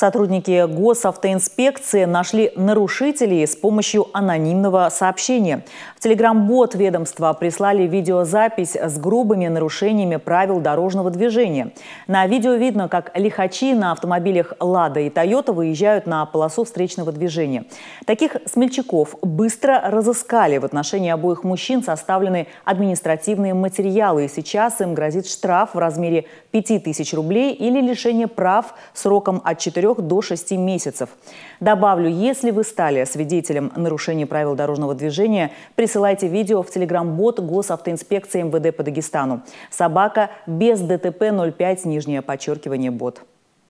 Сотрудники госавтоинспекции нашли нарушителей с помощью анонимного сообщения. В телеграм-бот ведомства прислали видеозапись с грубыми нарушениями правил дорожного движения. На видео видно, как лихачи на автомобилях «Лада» и «Тойота» выезжают на полосу встречного движения. Таких смельчаков быстро разыскали. В отношении обоих мужчин составлены административные материалы. И сейчас им грозит штраф в размере 5000 рублей или лишение прав сроком от 4 3 до 6 месяцев. Добавлю, если вы стали свидетелем нарушения правил дорожного движения, присылайте видео в телеграм-бот Госавтоинспекции МВД по Дагестану. Собака без ДТП 05, нижнее подчеркивание, бот.